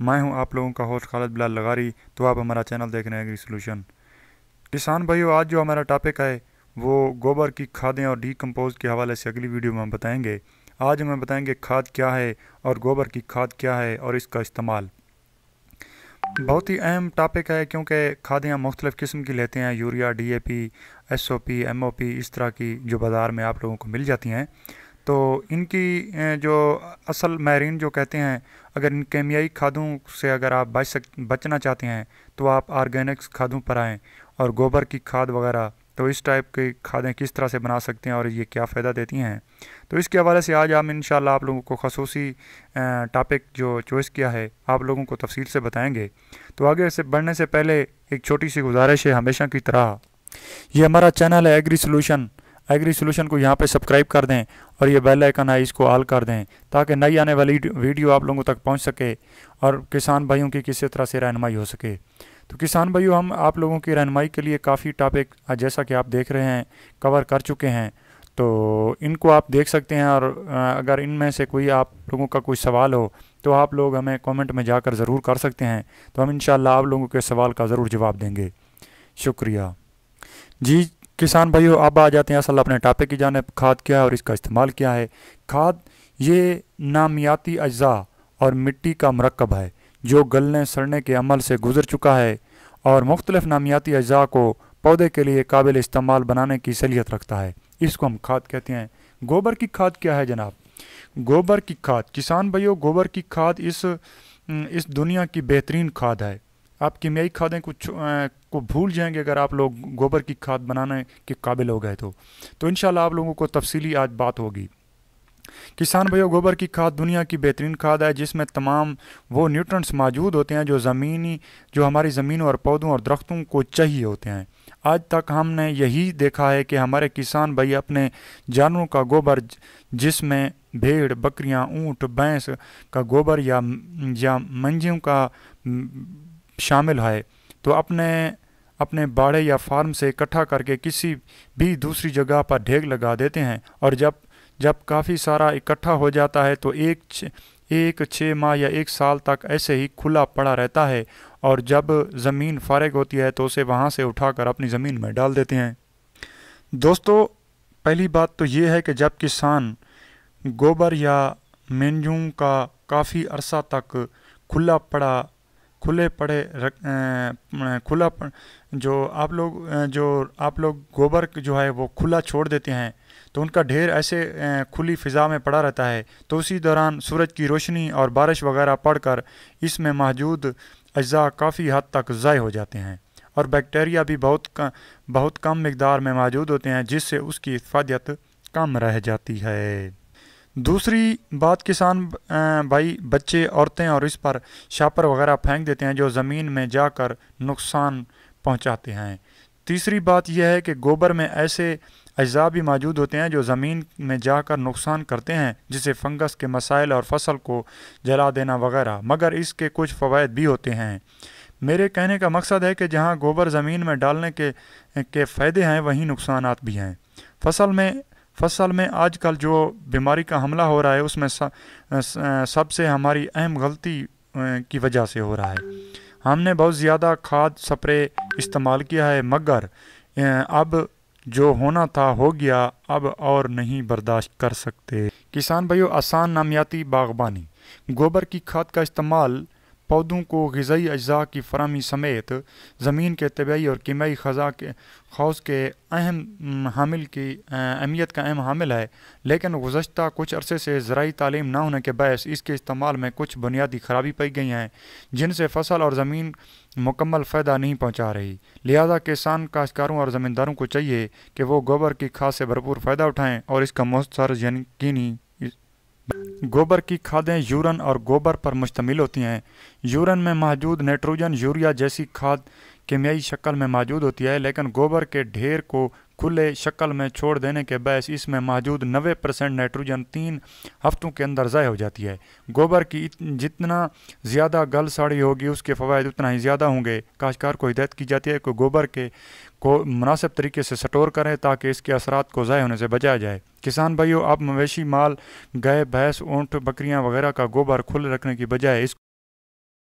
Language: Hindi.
मैं हूं आप लोगों का होस्ट खालिद बिलाल लगारी तो आप हमारा चैनल देख रहे हैं एग्री सोल्यूशन किसान भाइयों आज जो हमारा टॉपिक है वो गोबर की खादें और डीकम्पोज के हवाले से अगली वीडियो में हम बताएँगे आज हमें बताएँगे खाद क्या है और गोबर की खाद क्या है और इसका इस्तेमाल बहुत ही अहम टॉपिक है क्योंकि खादें मुख्तलिफ़ किस्म की लेते हैं urea D A P S O P M O P इस तरह की जो बाज़ार में आप लोगों को मिल जाती हैं तो इनकी जो असल मैरिन जो कहते हैं अगर इन केमियाई खादों से अगर आप बच सक बचना चाहते हैं तो आप ऑर्गेनिक्स खादों पर आएँ और गोबर की खाद वगैरह तो इस टाइप की खादें किस तरह से बना सकते हैं और ये क्या फ़ायदा देती हैं तो इसके हवाले से आज हम इन आप लोगों को खसूसी टॉपिक जो चॉइस किया है आप लोगों को तफसील से बताएंगे तो आगे से बढ़ने से पहले एक छोटी सी गुजारिश है हमेशा की तरह ये हमारा चैनल है एग्री सोलूशन एग्री सोल्यूशन को यहाँ पे सब्सक्राइब कर दें और ये बेल आइकन है इसको ऑल कर दें ताकि नई आने वाली वीडियो आप लोगों तक पहुँच सके और किसान भाइयों की किसी तरह से रहनमाई हो सके तो किसान भाइयों हम आप लोगों की रहनमाई के लिए काफ़ी टॉपिक जैसा कि आप देख रहे हैं कवर कर चुके हैं तो इनको आप देख सकते हैं और अगर इनमें से कोई आप लोगों का कोई सवाल हो तो आप लोग हमें कमेंट में जाकर ज़रूर कर सकते हैं तो हम इन आप लोगों के सवाल का ज़रूर जवाब देंगे शुक्रिया जी किसान भाइयों अब आ जाते हैं असल अपने टॉपिक की जानब खाद क्या है और इसका इस्तेमाल क्या है खाद ये नामियाती अज्जा और मिट्टी का मरकब है जो गलने सड़ने के अमल से गुजर चुका है और मुख्तलिफ नामियाती अज्जा को पौधे के लिए काबिल इस्तेमाल बनाने की सलीहत रखता है इसको हम खाद कहते हैं गोबर की खाद क्या है जनाब गोबर की खाद किसान भाइयों गोबर की खाद इस इस दुनिया की बेहतरीन खाद है आप कीमियाई खादें कुछ को भूल जाएंगे अगर आप लोग गोबर की खाद बनाने के काबिल हो गए तो तो इन आप लोगों को तफसीली आज बात होगी किसान भाइयों गोबर की खाद दुनिया की बेहतरीन खाद है जिसमें तमाम वो न्यूट्रंट्स मौजूद होते हैं जो ज़मीनी जो हमारी ज़मीनों और पौधों और दरख्तों को चाहिए होते हैं आज तक हमने यही देखा है कि हमारे किसान भाई अपने जानवरों का गोबर जिसमें भेड़ बकरियां, ऊंट, भैंस का गोबर या या मंजियों का शामिल है तो अपने अपने बाड़े या फार्म से इकट्ठा करके किसी भी दूसरी जगह पर ढेर लगा देते हैं और जब जब काफ़ी सारा इकट्ठा हो जाता है तो एक च, एक छः माह या एक साल तक ऐसे ही खुला पड़ा रहता है और जब ज़मीन फारग होती है तो उसे वहाँ से उठाकर अपनी ज़मीन में डाल देते हैं दोस्तों पहली बात तो ये है कि जब किसान गोबर या मेंजूम का काफ़ी अरसा तक खुला पड़ा खुले पड़े रख खुला जो आप लोग जो आप लोग गोबर जो है वो खुला छोड़ देते हैं तो उनका ढेर ऐसे खुली फ़िज़ा में पड़ा रहता है तो उसी दौरान सूरज की रोशनी और बारिश वगैरह पड़कर इसमें मौजूद अज्जा काफ़ी हद तक ज़ाय हो जाते हैं और बैक्टीरिया भी बहुत का, बहुत कम मकदार में मौजूद होते हैं जिससे उसकी इफादियत कम रह जाती है दूसरी बात किसान भाई बच्चे औरतें और इस पर छापर वगैरह फेंक देते हैं जो ज़मीन में जाकर नुकसान पहुंचाते हैं तीसरी बात यह है कि गोबर में ऐसे अज्जा भी मौजूद होते हैं जो ज़मीन में जाकर नुकसान करते हैं जिसे फंगस के मसाइल और फसल को जला देना वगैरह मगर इसके कुछ फ़वाद भी होते हैं मेरे कहने का मकसद है कि जहाँ गोबर ज़मीन में डालने के के फ़ायदे हैं वहीं नुकसान भी हैं फसल में फसल में आजकल जो बीमारी का हमला हो रहा है उसमें सबसे हमारी अहम गलती की वजह से हो रहा है हमने बहुत ज़्यादा खाद स्प्रे इस्तेमाल किया है मगर अब जो होना था हो गया अब और नहीं बर्दाश्त कर सकते किसान भाइयों आसान नामियाती बागबानी गोबर की खाद का इस्तेमाल पौधों को गज़ाई अज्जा की फरहमी समेत ज़मीन के तबाही और कीमई खजा के खौस के अहम हामिल की अहमियत का अहम हामिल है लेकिन गुज्त कुछ अरसे से ज़रूरी तालीम ना होने के बायस इसके इस्तेमाल में कुछ बुनियादी खराबी पाई गई हैं जिनसे फसल और ज़मीन मुकम्मल फ़ायदा नहीं पहुँचा रही लिहाजा किसान काश्कारों और ज़मींदारों को चाहिए कि वो गोबर की खाद से भरपूर फ़ायदा उठाएँ और इसका मौसर यकीनी गोबर की खादें यूरन और गोबर पर मुश्तमिल होती हैं यूरन में मौजूद नाइट्रोजन यूरिया जैसी खाद कीमियाई शक्ल में मौजूद होती है लेकिन गोबर के ढेर को खुले शक्ल में छोड़ देने के बहस इसमें मौजूद नबे परसेंट नाइट्रोजन तीन हफ्तों के अंदर ज़ाय हो जाती है गोबर की जितना ज़्यादा गल साड़ी होगी उसके फ़वाद उतना ही ज़्यादा होंगे काशकार को हिदायत की जाती है कि गोबर के को मुनासिब तरीके से स्टोर करें ताकि इसके असरात को ज़ाय होने से बचाया जाए किसान भाइयों आप मवेशी माल गए भैंस ऊँट बकरियाँ वगैरह का गोबर खुले रखने की बजाय इस